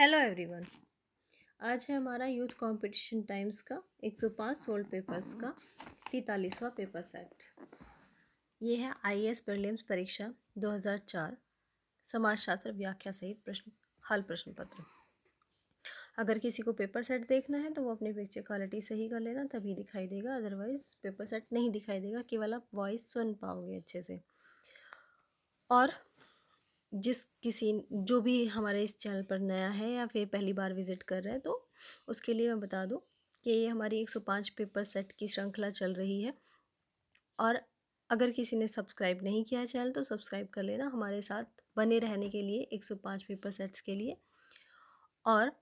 Hello everyone आज है हमारा यूथ कंपटीशन टाइम्स का 105 सोल्ड पेपर्स का तैतालीसवा पेपर सेट ये है आईएएस प्रीलिम्स परीक्षा 2004 समाजशास्त्र व्याख्या सहित प्रश्न हल प्रश्न पत्र अगर किसी को पेपर सेट देखना है तो वो अपनी पिक्चर क्वालिटी सही कर लेना तभी दिखाई देगा अदरवाइज़ पेपर सेट नहीं दिखाई देगा केवल आप वॉइस सुन पाओगे अच्छे से और जिस किसी जो भी हमारे इस चैनल पर नया है या फिर पहली बार विज़िट कर रहा है तो उसके लिए मैं बता दूँ कि ये हमारी 105 पेपर सेट की श्रृंखला चल रही है और अगर किसी ने सब्सक्राइब नहीं किया है चैनल तो सब्सक्राइब कर लेना हमारे साथ बने रहने के लिए 105 पेपर सेट्स के लिए और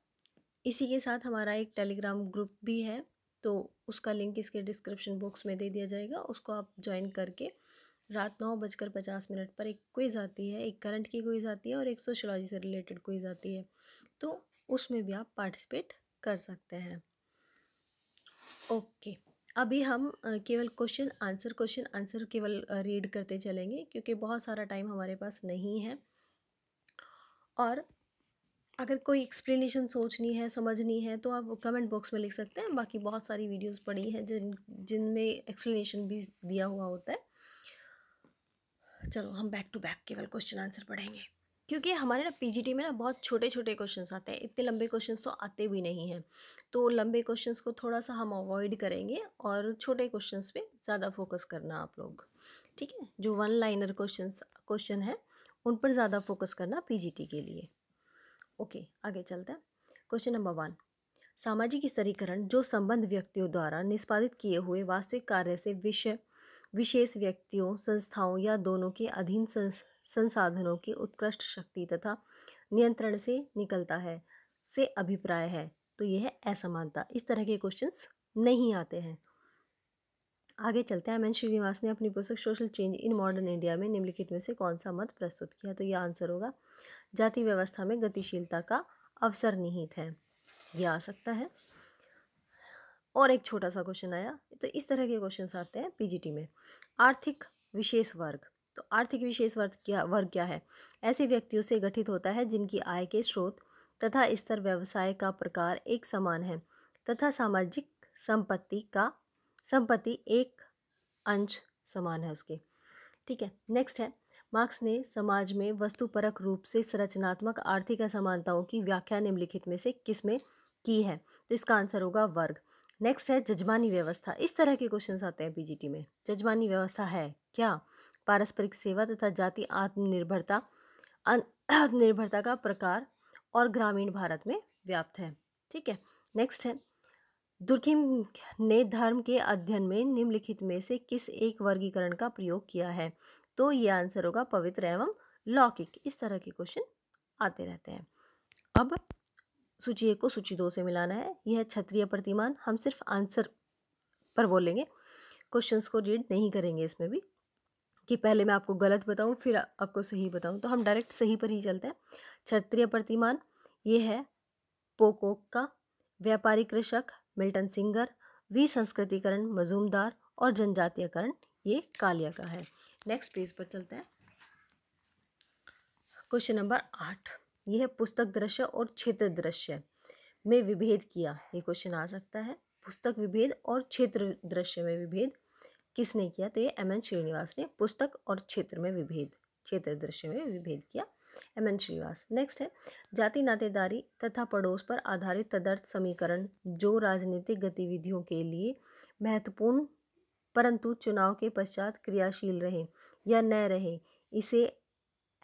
इसी के साथ हमारा एक टेलीग्राम ग्रुप भी है तो उसका लिंक इसके डिस्क्रिप्शन बॉक्स में दे दिया जाएगा उसको आप ज्वाइन करके रात नौ बजकर पचास मिनट पर एक क्विज आती है एक करंट की क्विज आती है और एक सोशलॉजी से रिलेटेड क्विज आती है तो उसमें भी आप पार्टिसिपेट कर सकते हैं ओके अभी हम केवल क्वेश्चन आंसर क्वेश्चन आंसर केवल रीड करते चलेंगे क्योंकि बहुत सारा टाइम हमारे पास नहीं है और अगर कोई एक्सप्लेनेशन सोचनी है समझनी है तो आप कमेंट बॉक्स में लिख सकते हैं बाकी बहुत सारी वीडियोस पड़ी हैं जिन जिनमें एक्सप्लेनेशन भी दिया हुआ होता है चलो हम बैक टू बैक केवल क्वेश्चन आंसर पढ़ेंगे क्योंकि हमारे ना पीजीटी में ना बहुत छोटे छोटे क्वेश्चन आते हैं इतने लंबे क्वेश्चन तो आते भी नहीं हैं तो लंबे क्वेश्चन को थोड़ा सा हम अवॉइड करेंगे और छोटे क्वेश्चन पे ज़्यादा फोकस करना आप लोग ठीक है जो वन लाइनर क्वेश्चन क्वेश्चन है उन पर ज़्यादा फोकस करना पी के लिए ओके आगे चलते हैं क्वेश्चन नंबर वन सामाजिक स्तरीकरण जो संबंध व्यक्तियों द्वारा निष्पादित किए हुए वास्तविक कार्य से विषय विशेष व्यक्तियों संस्थाओं या दोनों के अधीन संसाधनों की उत्कृष्ट शक्ति तथा नियंत्रण से निकलता है से अभिप्राय है तो यह है असमानता इस तरह के क्वेश्चंस नहीं आते हैं आगे चलते हैं एम एन श्रीनिवास ने अपनी पुस्तक social change in modern India में निम्नलिखित में से कौन सा मत प्रस्तुत किया तो यह आंसर होगा जाति व्यवस्था में गतिशीलता का अवसर निहित है यह आ सकता है और एक छोटा सा क्वेश्चन आया तो इस तरह के क्वेश्चन आते हैं पीजीटी में आर्थिक विशेष वर्ग तो आर्थिक विशेष वर्ग क्या वर्ग क्या है ऐसे व्यक्तियों से गठित होता है जिनकी आय के स्रोत तथा स्तर व्यवसाय का प्रकार एक समान है तथा सामाजिक संपत्ति का संपत्ति एक अंश समान है उसके ठीक है नेक्स्ट है मार्क्स ने समाज में वस्तुपरक रूप से संरचनात्मक आर्थिक असमानताओं की व्याख्या निम्नलिखित में से किस में की है तो इसका आंसर होगा वर्ग नेक्स्ट है जजमानी व्यवस्था इस तरह के क्वेश्चन आते हैं पीजीटी में जजमानी व्यवस्था है क्या पारस्परिक सेवा तथा जाति आत्मनिर्भरता आत्मनिर्भरता का प्रकार और ग्रामीण भारत में व्याप्त है ठीक है नेक्स्ट है दुर्खिम ने धर्म के अध्ययन में निम्नलिखित में से किस एक वर्गीकरण का प्रयोग किया है तो ये आंसर होगा पवित्र एवं लौकिक इस तरह के क्वेश्चन आते रहते हैं अब सूची एक को सूची दो से मिलाना है यह क्षत्रिय प्रतिमान हम सिर्फ आंसर पर बोलेंगे क्वेश्चंस को रीड नहीं करेंगे इसमें भी कि पहले मैं आपको गलत बताऊं फिर आपको सही बताऊं तो हम डायरेक्ट सही पर ही चलते हैं क्षत्रिय प्रतिमान ये है पोकोक का व्यापारी कृषक मिल्टन सिंगर वी संस्कृतिकरण मजूमदार और जनजातीयकरण ये कालिया का है नेक्स्ट पेज पर चलते हैं क्वेश्चन नंबर आठ यह पुस्तक दृश्य और क्षेत्र दृश्य में विभेद किया ये क्वेश्चन आ सकता है पुस्तक विभेद और क्षेत्र दृश्य में विभेद किसने किया तो ये एम एन श्रीनिवास ने पुस्तक और क्षेत्र में विभेद क्षेत्र दृश्य में विभेद किया एम एन श्रीनिवास नेक्स्ट है जाति नातेदारी तथा पड़ोस पर आधारित तदर्थ समीकरण जो राजनीतिक गतिविधियों के लिए महत्वपूर्ण परंतु चुनाव के पश्चात क्रियाशील रहे या न रहे इसे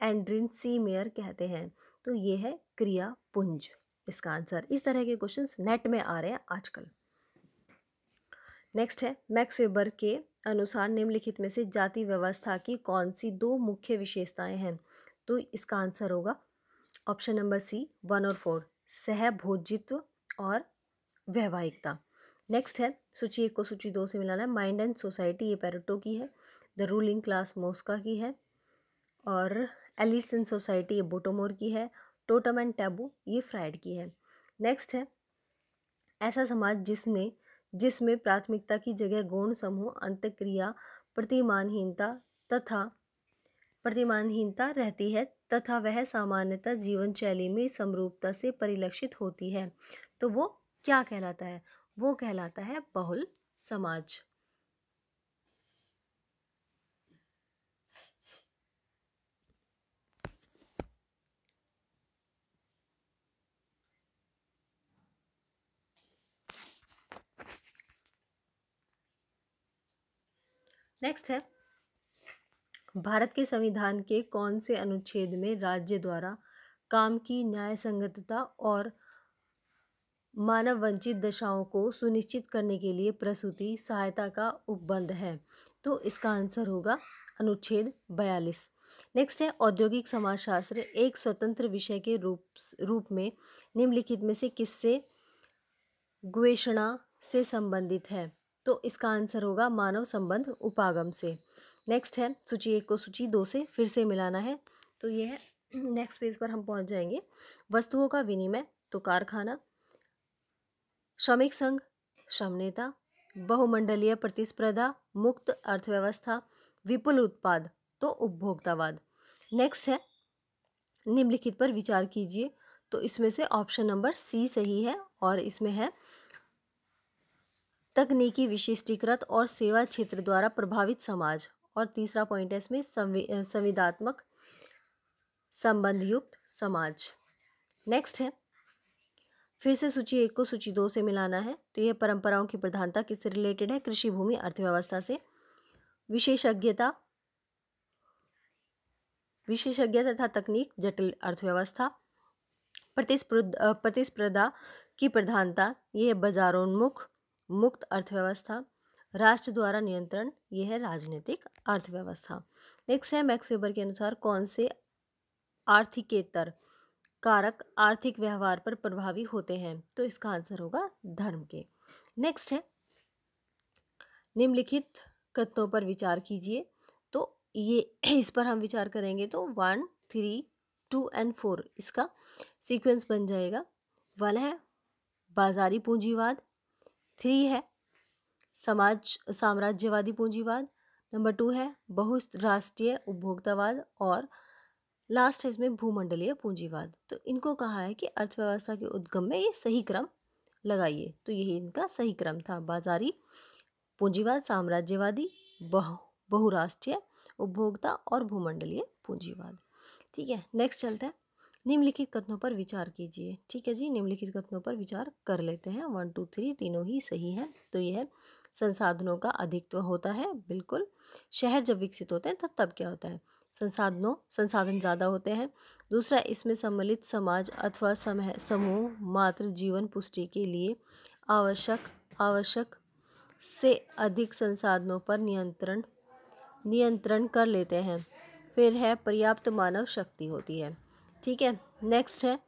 एंड्रिन सी मेयर कहते हैं तो ये है क्रिया पुंज इसका आंसर इस तरह के क्वेश्चंस नेट में आ रहे हैं आजकल नेक्स्ट है मैक्स वेबर के अनुसार निम्नलिखित में से जाति व्यवस्था की कौन सी दो मुख्य विशेषताएं हैं तो इसका आंसर होगा ऑप्शन नंबर सी वन और फोर सहभोजित्व और वैवाहिकता नेक्स्ट है सूची एक को सूची दो से मिलाना है माइंड एंड सोसाइटी ये पैरटो की है द रूलिंग क्लास मोस्का की है और एलिट्स इन सोसाइटी ये बोटोमोर की है टोटम एंड टैबू ये फ्राइड की है नेक्स्ट है ऐसा समाज जिसने जिसमें प्राथमिकता की जगह गौण समूह अंतक्रिया प्रतिमानहीनता तथा प्रतिमानहीनता रहती है तथा वह सामान्यतः जीवन शैली में समरूपता से परिलक्षित होती है तो वो क्या कहलाता है वो कहलाता है बहुल समाज नेक्स्ट है भारत के संविधान के कौन से अनुच्छेद में राज्य द्वारा काम की न्याय संगतता और मानव वंचित दशाओं को सुनिश्चित करने के लिए प्रसूति सहायता का उपबंध है तो इसका आंसर होगा अनुच्छेद बयालीस नेक्स्ट है औद्योगिक समाजशास्त्र एक स्वतंत्र विषय के रूप रूप में निम्नलिखित में से किससे गवेषणा से संबंधित है तो इसका आंसर होगा मानव संबंध उपागम से नेक्स्ट है सूची एक को सूची दो से फिर से मिलाना है तो ये है नेक्स्ट पेज पर हम पहुंच जाएंगे वस्तुओं का विनिमय तो कारखाना श्रमिक संघ श्रम नेता बहुमंडलीय प्रतिस्पर्धा मुक्त अर्थव्यवस्था विपुल उत्पाद तो उपभोक्तावाद नेक्स्ट है निम्नलिखित पर विचार कीजिए तो इसमें से ऑप्शन नंबर सी सही है और इसमें है तकनीकी विशिष्टीकृत और सेवा क्षेत्र द्वारा प्रभावित समाज और तीसरा पॉइंट है इसमें संविदात्मक संबंधयुक्त समाज नेक्स्ट है फिर से सूची एक को सूची दो से मिलाना है तो यह परंपराओं की प्रधानता किससे रिलेटेड है कृषि भूमि अर्थव्यवस्था से विशेषज्ञता विशेषज्ञता तथा तकनीक जटिल अर्थव्यवस्था प्रतिस्पर्धा की प्रधानता यह बाजारोन्मुख मुक्त अर्थव्यवस्था राष्ट्र द्वारा नियंत्रण यह है राजनीतिक अर्थव्यवस्था नेक्स्ट है मैक्स वेबर के अनुसार कौन से आर्थिकेतर कारक आर्थिक व्यवहार पर प्रभावी होते हैं तो इसका आंसर होगा धर्म के नेक्स्ट है निम्नलिखित कथनों पर विचार कीजिए तो ये इस पर हम विचार करेंगे तो one three two and four इसका सीक्वेंस बन जाएगा वन है बाजारी पूंजीवाद थ्री है समाज साम्राज्यवादी पूंजीवाद नंबर टू है बहुराष्ट्रीय उपभोक्तावाद और लास्ट है इसमें भूमंडलीय पूंजीवाद तो इनको कहा है कि अर्थव्यवस्था के उद्गम में ये सही क्रम लगाइए तो यही इनका सही क्रम था बाजारी पूंजीवाद साम्राज्यवादी बहु बहुराष्ट्रीय उपभोक्ता और भूमंडलीय पूंजीवाद ठीक है नेक्स्ट चलते हैं निम्नलिखित कथनों पर विचार कीजिए ठीक है जी निम्नलिखित कथनों पर विचार कर लेते हैं वन टू थ्री तीनों ही सही हैं तो यह संसाधनों का अधिकत्व होता है बिल्कुल शहर जब विकसित होते हैं तब तो तब क्या होता है संसाधनों संसाधन ज़्यादा होते हैं दूसरा इसमें सम्मिलित समाज अथवा समूह मात्र जीवन पुष्टि के लिए आवश्यक आवश्यक से अधिक संसाधनों पर नियंत्रण नियंत्रण कर लेते हैं फिर है पर्याप्त मानव शक्ति होती है ठीक है नेक्स्ट है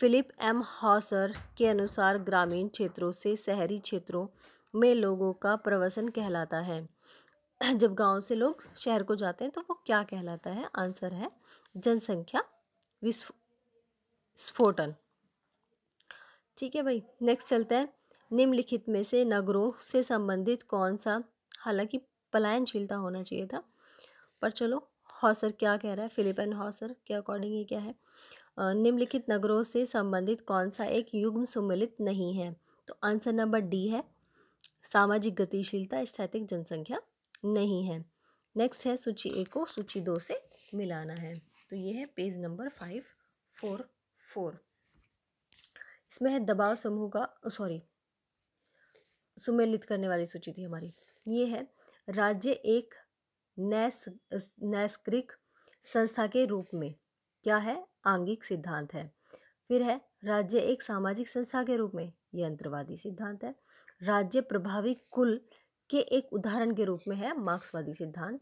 फिलिप एम हॉसर के अनुसार ग्रामीण क्षेत्रों से शहरी क्षेत्रों में लोगों का प्रवसन कहलाता है जब गांव से लोग शहर को जाते हैं तो वो क्या कहलाता है आंसर है जनसंख्या विस्फोटन ठीक है भाई नेक्स्ट चलते हैं निम्नलिखित में से नगरों से संबंधित कौन सा हालांकि पलायनशीलता होना चाहिए था पर चलो हॉसर क्या कह रहा है फिलिप एंड हौसर के अकॉर्डिंग ये क्या है निम्नलिखित नगरों से संबंधित कौन सा एक युग्म सम्मिलित नहीं है तो आंसर नंबर डी है सामाजिक गतिशीलता स्थैतिक जनसंख्या नहीं है नेक्स्ट है सूची ए को सूची दो से मिलाना है तो ये है page number five four four इसमें है दबाव समूह का सॉरी सुमेलित करने वाली सूची थी हमारी ये है राज्य एक नैस संस्था के रूप में क्या है आंगिक सिद्धांत है फिर है राज्य एक सामाजिक संस्था के रूप में यंत्रवादी सिद्धांत है राज्य प्रभावी कुल के एक उदाहरण के रूप में है मार्क्सवादी सिद्धांत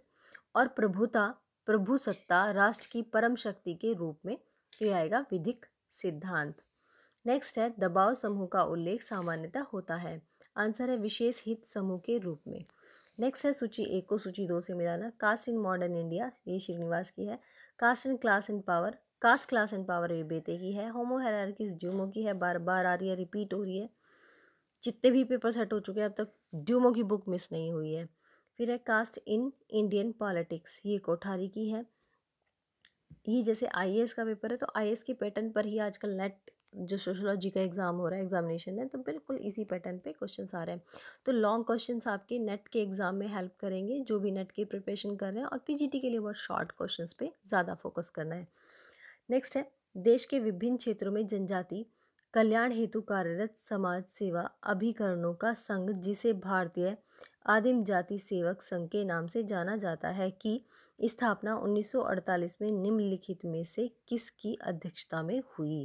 और प्रभुता प्रभु सत्ता राष्ट्र की परम शक्ति के रूप में तो ये आएगा विधिक सिद्धांत नेक्स्ट है दबाव समूह का उल्लेख सामान्यतः होता है आंसर है विशेष हित समूह के रूप में नेक्स्ट है सूची एक को सूची दो से मिलाना कास्ट इन मॉडर्न इंडिया ये श्रीनिवास की है caste in class and power caste class and power ये बेटे की है होमो हेरारकीज ड्यूमो की है बार बार आ रही है रिपीट हो रही है जितने भी पेपर सेट हो चुके हैं अब तक ड्यूमो की बुक मिस नहीं हुई है फिर है कास्ट इन इंडियन पॉलिटिक्स ये कोठारी की है ये जैसे आईएएस का पेपर है तो आईएएस के पैटर्न पर ही आजकल नेट जो सोशोलॉजी का एग्ज़ाम हो रहा है एग्ज़ामिनेशन है तो बिल्कुल इसी पैटर्न पे क्वेश्चन आ रहे हैं तो लॉन्ग क्वेश्चन आपके नेट के एग्ज़ाम में हेल्प करेंगे जो भी नेट की प्रिपरेशन कर रहे हैं और पीजीटी के लिए बहुत शॉर्ट क्वेश्चन पे ज़्यादा फोकस करना है नेक्स्ट है देश के विभिन्न क्षेत्रों में जनजाति कल्याण हेतु कार्यरत समाज सेवा अभिकरणों का संघ जिसे भारतीय आदिम जाति सेवक संघ के नाम से जाना जाता है कि स्थापना 1948 में निम्नलिखित में से किसकी अध्यक्षता में हुई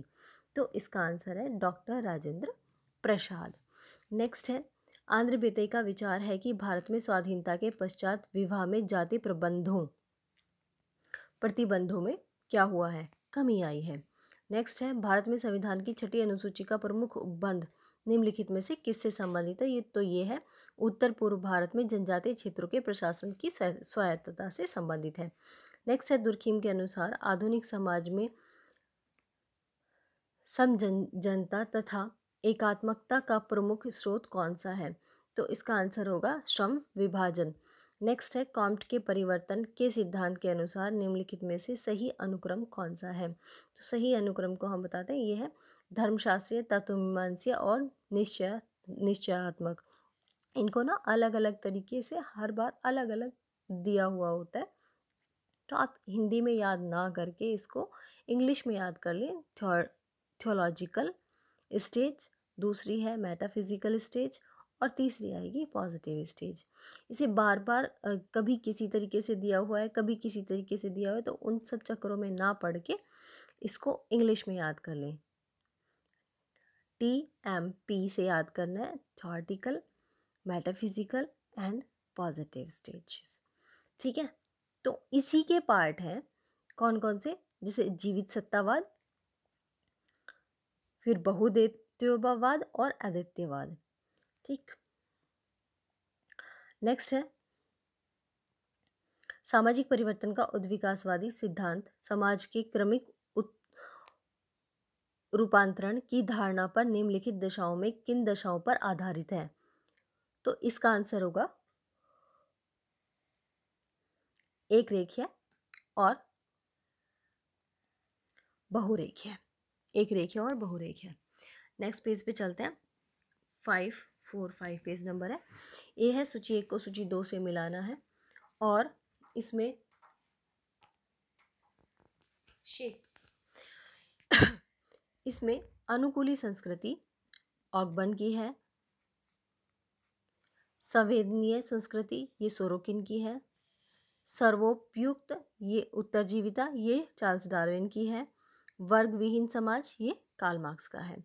तो इसका आंसर है डॉक्टर राजेंद्र प्रसाद नेक्स्ट है आंध्र बेते का विचार है कि भारत में स्वाधीनता के पश्चात विवाह में जाति प्रबंधों प्रतिबंधों में क्या हुआ है कमी आई है नेक्स्ट है भारत में संविधान की छठी अनुसूची का प्रमुख उपबंध निम्नलिखित में से किससे संबंधित है ये तो ये है उत्तर पूर्व भारत में जनजातीय क्षेत्रों के प्रशासन की स्वायत्तता से संबंधित है नेक्स्ट है दुर्खीम के अनुसार आधुनिक समाज में सम जन जनता तथा एकात्मकता का प्रमुख स्रोत कौन सा है तो इसका आंसर होगा श्रम विभाजन नेक्स्ट है कॉम्प्ट के परिवर्तन के सिद्धांत के अनुसार निम्नलिखित में से सही अनुक्रम कौन सा है तो सही अनुक्रम को हम बताते हैं ये है धर्मशास्त्रीय तत्वमीमांसीय और निश्चय निश्चयात्मक इनको ना अलग अलग तरीके से हर बार अलग अलग दिया हुआ होता है तो आप हिंदी में याद ना करके इसको इंग्लिश में याद कर लें थियोलॉजिकल स्टेज दूसरी है मेटाफिजिकल स्टेज और तीसरी आएगी पॉजिटिव स्टेज इसे बार बार कभी किसी तरीके से दिया हुआ है कभी किसी तरीके से दिया हुआ है तो उन सब चक्रों में ना पढ़ के इसको इंग्लिश में याद कर लें टी एम पी से याद करना है theological metaphysical and positive stage ठीक है तो इसी के पार्ट हैं कौन कौन से जैसे जीवित सत्तावाद फिर बहुदेत्योभावाद और आदित्यवाद ठीक नेक्स्ट है सामाजिक परिवर्तन का उद्विकासवादी सिद्धांत समाज के क्रमिक रूपांतरण की धारणा पर निम्नलिखित दशाओं में किन दशाओं पर आधारित है तो इसका आंसर होगा एक रेखीय और बहुरेखीय एक रेखीय और बहुरेखीय नेक्स्ट पेज पे चलते हैं five four five page number है ये है सूची एक को सूची दो से मिलाना है और इसमें शेख इसमें अनुकूली संस्कृति ऑगबन की है संवेदनीय संस्कृति ये सोरोकिन की है सर्वोपयुक्त ये उत्तरजीविता ये चार्ल्स डार्विन की है वर्ग विहीन समाज ये काल मार्क्स का है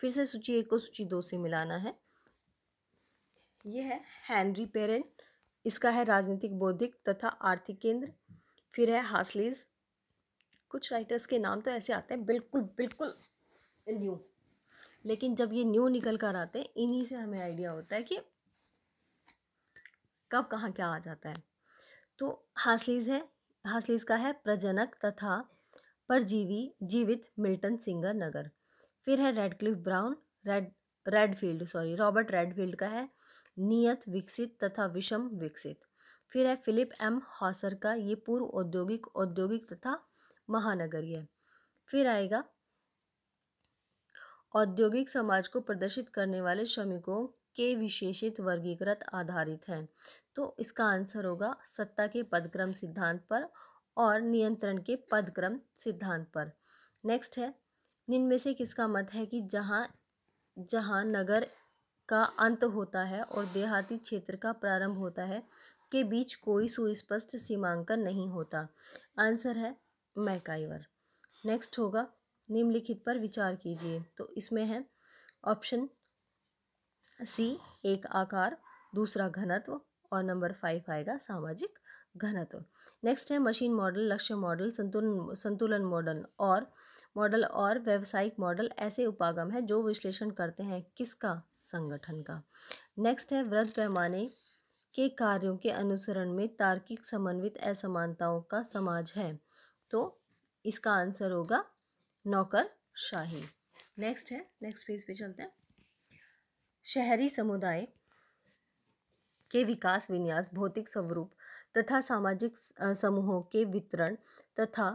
फिर से सूची एक को सूची दो से मिलाना है ये है हैनरी पेरेंट इसका है राजनीतिक बौद्धिक तथा आर्थिक केंद्र फिर है हासलीज कुछ राइटर्स के नाम तो ऐसे आते हैं बिल्कुल बिल्कुल न्यू लेकिन जब ये न्यू निकल कर आते हैं इन्हीं से हमें आइडिया होता है कि कब कहाँ क्या आ जाता है तो हासलीज है हासलीज का है प्रजनक तथा परजीवी जीवित मिल्टन सिंगर नगर फिर है Radcliffe Brown Red Redfield sorry Robert Redfield का है नियत विकसित तथा विषम विकसित फिर है फिलिप एम हॉसर का ये पूर्व औद्योगिक औद्योगिक तथा महानगरीय फिर आएगा औद्योगिक समाज को प्रदर्शित करने वाले श्रमिकों के विशेषित वर्गीकृत आधारित हैं तो इसका आंसर होगा सत्ता के पदक्रम सिद्धांत पर और नियंत्रण के पदक्रम सिद्धांत पर नेक्स्ट है निम्न से किसका मत है कि जहाँ जहाँ नगर का अंत होता है और देहाती क्षेत्र का प्रारंभ होता है के बीच कोई सुस्पष्ट सीमांकन नहीं होता आंसर है मैकाइवर नेक्स्ट होगा निम्नलिखित पर विचार कीजिए तो इसमें है ऑप्शन सी एक आकार दूसरा घनत्व और नंबर फाइव आएगा सामाजिक घनत्व नेक्स्ट है मशीन तो। मॉडल लक्ष्य मॉडल संतुलन संतुलन मॉडल और मॉडल और व्यावसायिक मॉडल ऐसे उपागम हैं जो विश्लेषण करते हैं किसका संगठन का नेक्स्ट है वृद्ध पैमाने के कार्यों के अनुसरण में तार्किक समन्वित असमानताओं का समाज है तो इसका आंसर होगा नौकर शाही नेक्स्ट है नेक्स्ट पेज पे चलते हैं शहरी समुदाय के विकास विन्यास भौतिक स्वरूप तथा सामाजिक समूहों के वितरण तथा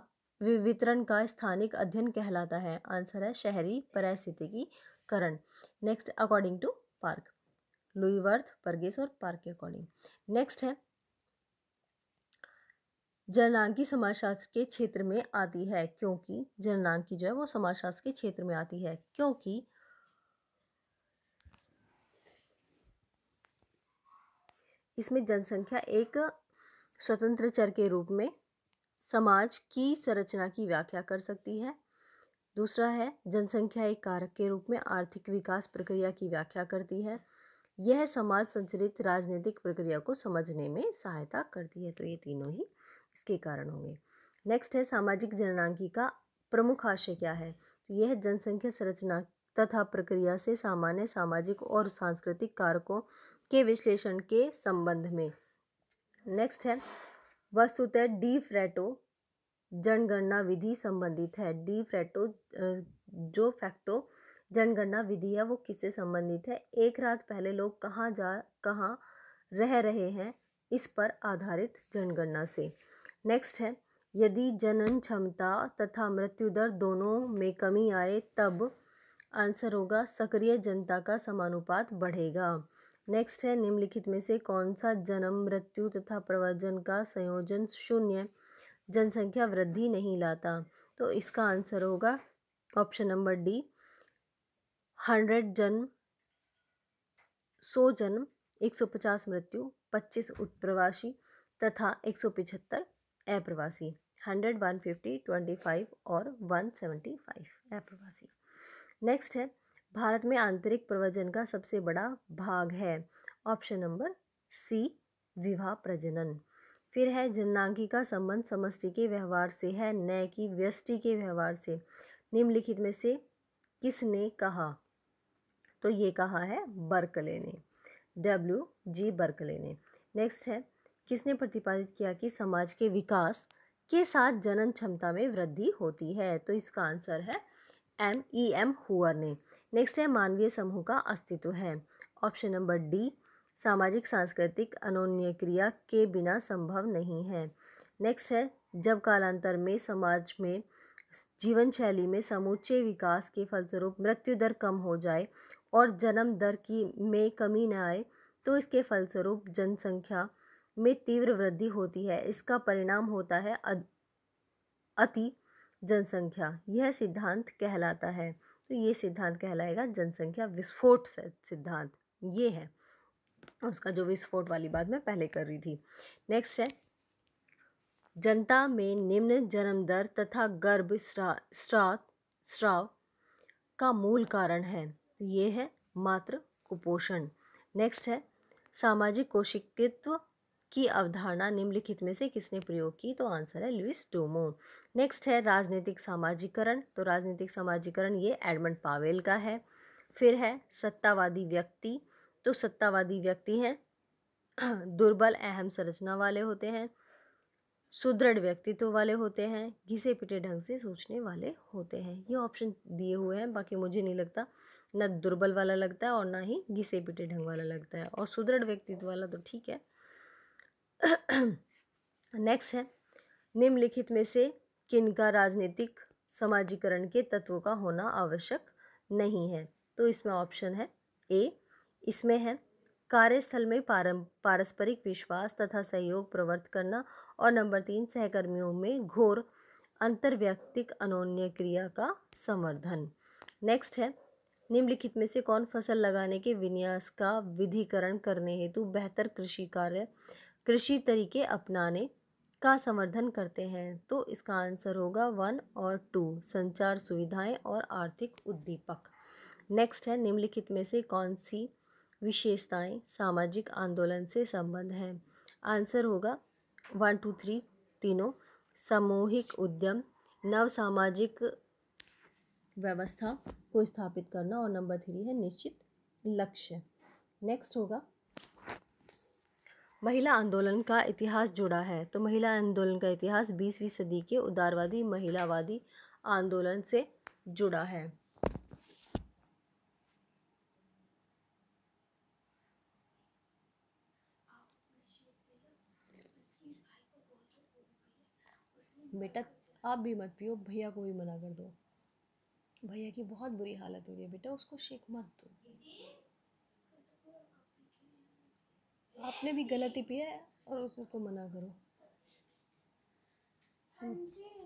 वितरण का स्थानिक अध्ययन कहलाता है आंसर है शहरी पारिस्थितिकीकरण next according to Park Louis Wirth Burgess और पार्क के अकॉर्डिंग नेक्स्ट है जननांकी समाजशास्त्र के क्षेत्र में आती है क्योंकि जननांकी जो है वो समाजशास्त्र के क्षेत्र में आती है क्योंकि इसमें जनसंख्या एक स्वतंत्र चर के रूप में समाज की संरचना की व्याख्या कर सकती है दूसरा है जनसंख्या एक कारक के रूप में आर्थिक विकास प्रक्रिया की व्याख्या करती है यह समाज संचलित राजनीतिक प्रक्रिया को समझने में सहायता करती है तो ये तीनों ही इसके कारण होंगे नेक्स्ट है सामाजिक जननांगी का प्रमुख आशय क्या है तो यह जनसंख्या संरचना तथा प्रक्रिया से सामान्य सामाजिक और सांस्कृतिक कारकों के विश्लेषण के संबंध में नेक्स्ट है वस्तुतः डी फ्रेटो जनगणना विधि संबंधित है डी फ्रेटो जो फैक्टो जनगणना विधि है वो किससे संबंधित है एक रात पहले लोग कहाँ जा कहाँ रह रहे हैं इस पर आधारित जनगणना से नेक्स्ट है यदि जनन क्षमता तथा मृत्यु दर दोनों में कमी आए तब आंसर होगा सक्रिय जनता का समानुपात बढ़ेगा नेक्स्ट है निम्नलिखित में से कौन सा जन्म मृत्यु तथा प्रवचन का संयोजन शून्य जनसंख्या वृद्धि नहीं लाता तो इसका आंसर होगा ऑप्शन नंबर डी हंड्रेड जन्म सौ जन्म एक सौ पचास मृत्यु पच्चीस उत्प्रवासी तथा एक सौ पिछहत्तर अप्रवासी hundred one fifty twenty five और वन सेवेंटी फाइव अप्रवासी नेक्स्ट है भारत में आंतरिक प्रवचन का सबसे बड़ा भाग है ऑप्शन नंबर सी विवाह प्रजनन फिर है जननांगी का संबंध समष्टि के व्यवहार से है न की व्यष्टि के व्यवहार से निम्नलिखित में से किसने कहा तो ये कहा है बर्कले ने डब्ल्यू जी बर्कले ने नेक्स्ट है किसने प्रतिपादित किया कि समाज के विकास के साथ जनन क्षमता में वृद्धि होती है तो इसका आंसर है एम ई एम हुअर ने नेक्स्ट है मानवीय समूह का अस्तित्व है ऑप्शन नंबर डी सामाजिक सांस्कृतिक अनोन्य क्रिया के बिना संभव नहीं है नेक्स्ट है जब कालांतर में समाज में जीवन शैली में समूचे विकास के फलस्वरूप मृत्यु दर कम हो जाए और जन्म दर की में कमी न आए तो इसके फलस्वरूप जनसंख्या में तीव्र वृद्धि होती है इसका परिणाम होता है अति जनसंख्या यह सिद्धांत कहलाता है तो ये सिद्धांत कहलाएगा जनसंख्या विस्फोट सिद्धांत ये है उसका जो विस्फोट वाली बात मैं पहले कर रही थी नेक्स्ट है जनता में निम्न जन्म दर तथा गर्भ स्रा स्राव का मूल कारण है ये है मात्र कुपोषण नेक्स्ट है सामाजिक कोशिकित्व की अवधारणा निम्नलिखित में से किसने प्रयोग की तो आंसर है लुइस डोमो नेक्स्ट है राजनीतिक सामाजिकरण तो राजनीतिक सामाजिकरण ये एडमंड पावेल का है फिर है सत्तावादी व्यक्ति तो सत्तावादी व्यक्ति हैं दुर्बल अहम संरचना वाले होते हैं सुदृढ़ व्यक्तित्व वाले होते हैं घिसे पिटे ढंग से सोचने वाले होते हैं ये ऑप्शन दिए हुए हैं बाकी मुझे नहीं लगता ना दुर्बल वाला लगता है और ना ही घिसे पिटे ढंग वाला लगता है और सुदृढ़ व्यक्तित्व वाला तो ठीक है नेक्स्ट है निम्नलिखित में से किनका राजनीतिक समाजीकरण के तत्व का होना आवश्यक नहीं है तो इसमें ऑप्शन है ए इसमें है कार्यस्थल में पारं पारस्परिक विश्वास तथा सहयोग प्रवर्त करना और नंबर तीन सहकर्मियों में घोर अंतर्व्यक्तिक अनोन्य क्रिया का समर्थन नेक्स्ट है निम्नलिखित में से कौन फसल लगाने के विन्यास का विधिकरण करने हेतु बेहतर कृषि कार्य कृषि तरीके अपनाने का समर्थन करते हैं तो इसका आंसर होगा वन और टू संचार सुविधाएं और आर्थिक उद्दीपक नेक्स्ट है निम्नलिखित में से कौन सी विशेषताएं सामाजिक आंदोलन से संबंध हैं आंसर होगा वन टू थ्री तीनों सामूहिक उद्यम नव सामाजिक व्यवस्था को स्थापित करना और नंबर थ्री है निश्चित लक्ष्य नेक्स्ट होगा महिला आंदोलन का इतिहास जुड़ा है तो महिला आंदोलन का इतिहास बीसवीं सदी के उदारवादी महिलावादी आंदोलन से जुड़ा है बेटा आप भी मत पियो भैया को भी मना कर दो भैया की बहुत बुरी हालत हो रही है बेटा उसको शेक मत दो आपने भी गलती पी पिया है और उसको मना करो